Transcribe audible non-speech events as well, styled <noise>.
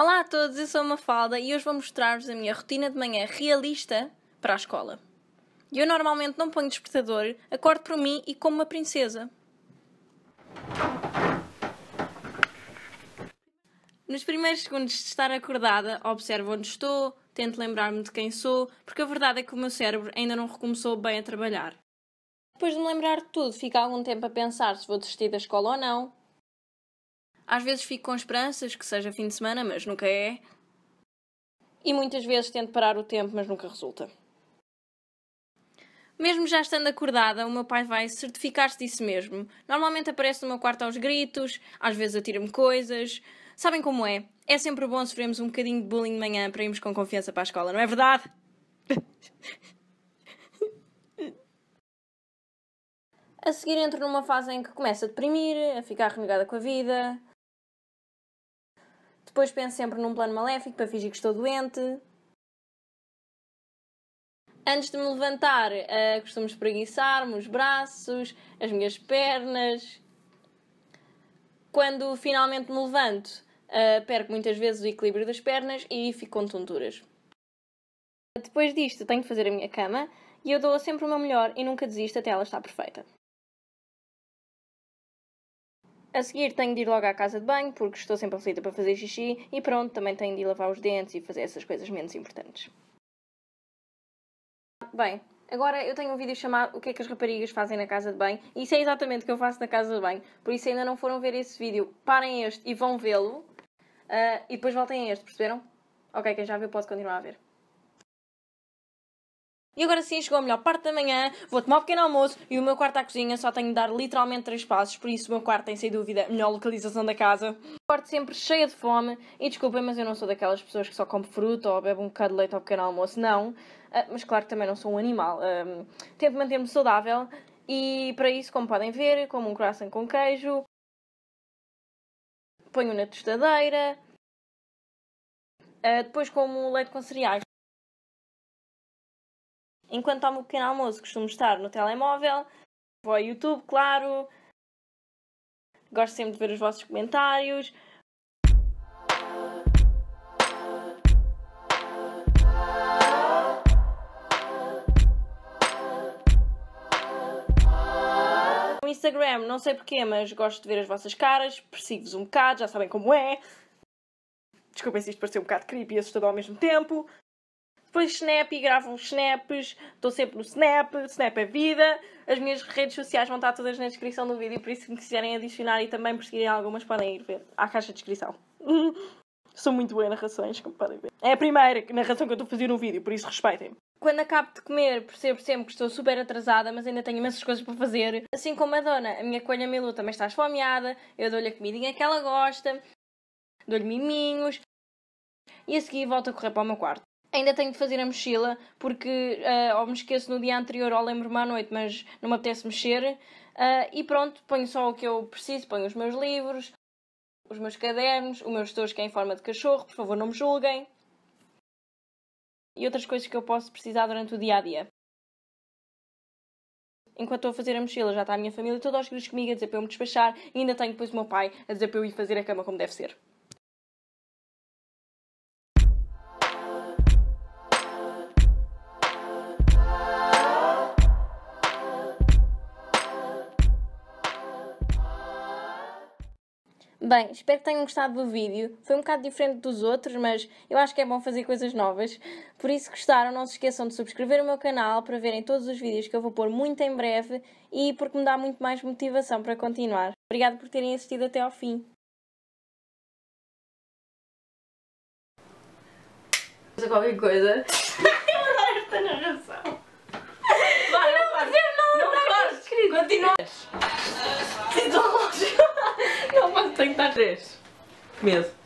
Olá a todos, eu sou a Mafalda e hoje vou mostrar-vos a minha rotina de manhã realista para a escola. Eu normalmente não ponho despertador, acordo por mim e como uma princesa. Nos primeiros segundos de estar acordada, observo onde estou, tento lembrar-me de quem sou, porque a verdade é que o meu cérebro ainda não recomeçou bem a trabalhar. Depois de me lembrar de tudo, fico algum tempo a pensar se vou desistir da escola ou não, às vezes fico com esperanças que seja fim de semana, mas nunca é. E muitas vezes tento parar o tempo, mas nunca resulta. Mesmo já estando acordada, o meu pai vai certificar-se disso mesmo. Normalmente aparece no meu quarto aos gritos, às vezes atira-me coisas. Sabem como é? É sempre bom sofrermos um bocadinho de bullying de manhã para irmos com confiança para a escola, não é verdade? <laughs> A seguir entro numa fase em que começo a deprimir, a ficar renegada com a vida, depois penso sempre num plano maléfico para fingir que estou doente. Antes de me levantar, uh, costumo espreguiçar-me os braços, as minhas pernas. Quando finalmente me levanto, uh, perco muitas vezes o equilíbrio das pernas e fico com tonturas. Depois disto, tenho de fazer a minha cama e eu dou sempre o meu melhor e nunca desisto até ela estar perfeita. A seguir tenho de ir logo à casa de banho, porque estou sempre aflita para fazer xixi, e pronto, também tenho de ir lavar os dentes e fazer essas coisas menos importantes. Bem, Agora eu tenho um vídeo chamado O que é que as raparigas fazem na casa de banho e isso é exatamente o que eu faço na casa de banho. Por isso ainda não foram ver esse vídeo, parem este e vão vê-lo. Uh, e depois voltem a este, perceberam? Ok, quem já viu pode continuar a ver. E agora sim, chegou a melhor parte da manhã, vou tomar um pequeno almoço e o meu quarto à cozinha só tenho de dar literalmente três passos, por isso o meu quarto tem sem dúvida a melhor localização da casa. Quarto sempre cheia de fome e desculpem, mas eu não sou daquelas pessoas que só come fruta ou bebe um bocado de leite ao pequeno almoço, não. Ah, mas claro que também não sou um animal. tento manter-me saudável e para isso, como podem ver, como um croissant com queijo, ponho na tostadeira, ah, depois como leite com cereais. Enquanto tomo o pequeno almoço, costumo estar no telemóvel, vou ao YouTube, claro. Gosto sempre de ver os vossos comentários. O Instagram, não sei porquê, mas gosto de ver as vossas caras, persigo-vos um bocado, já sabem como é. Desculpem se isto pareceu um bocado creepy e assustador ao mesmo tempo depois snap e gravo uns snaps, estou sempre no snap, snap é vida. As minhas redes sociais vão estar todas na descrição do vídeo, por isso se quiserem adicionar e também perseguirem algumas podem ir ver à caixa de descrição. <laughs> Sou muito boa em narrações, como podem ver. É a primeira narração que eu estou a fazer no vídeo, por isso respeitem-me. Quando acabo de comer, percebo sempre que estou super atrasada, mas ainda tenho imensas coisas para fazer. Assim como a dona, a minha colha Milu também está esfomeada, eu dou-lhe a comidinha que ela gosta, dou-lhe miminhos e a seguir volto a correr para o meu quarto. Ainda tenho de fazer a mochila, porque uh, eh, ou me esqueço no dia anterior ou lembro-me à noite, mas não me apetece mexer. Uh, e pronto, ponho só o que eu preciso, ponho os meus livros, os meus cadernos, o meu estojo que é em forma de cachorro, por favor não me julguem. E outras coisas que eu posso precisar durante o dia a dia. Enquanto estou a fazer a mochila, já está a minha família toda aos gritos comigo a dizer para eu me despachar, e ainda tenho depois o meu pai a dizer para eu ir fazer a cama como deve ser. Bem, espero que tenham gostado do vídeo. Foi um bocado diferente dos outros, mas eu acho que é bom fazer coisas novas. Por isso, gostaram, não se esqueçam de subscrever o meu canal para verem todos os vídeos que eu vou pôr muito em breve e porque me dá muito mais motivação para continuar. Obrigada por terem assistido até ao fim. Qualquer coisa. Mesmo.